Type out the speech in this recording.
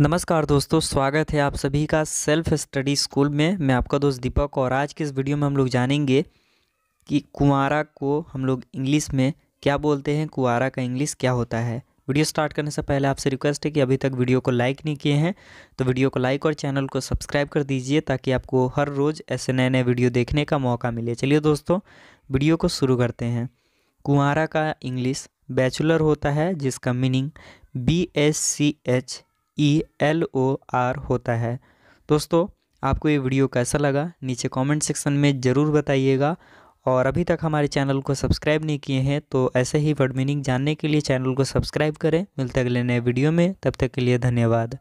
नमस्कार दोस्तों स्वागत है आप सभी का सेल्फ स्टडी स्कूल में मैं आपका दोस्त दीपक और आज के इस वीडियो में हम लोग जानेंगे कि कुंवारा को हम लोग इंग्लिश में क्या बोलते हैं कुंवारा का इंग्लिश क्या होता है वीडियो स्टार्ट करने से पहले आपसे रिक्वेस्ट है कि अभी तक वीडियो को लाइक नहीं किए हैं तो वीडियो को लाइक और चैनल को सब्सक्राइब कर दीजिए ताकि आपको हर रोज़ ऐसे नए नए वीडियो देखने का मौका मिले चलिए दोस्तों वीडियो को शुरू करते हैं कुंवारा का इंग्लिश बैचलर होता है जिसका meaning B S C H E L O R होता है दोस्तों आपको ये वीडियो कैसा लगा नीचे कमेंट सेक्शन में ज़रूर बताइएगा और अभी तक हमारे चैनल को सब्सक्राइब नहीं किए हैं तो ऐसे ही वर्ड मीनिंग जानने के लिए चैनल को सब्सक्राइब करें मिलते अगले नए वीडियो में तब तक के लिए धन्यवाद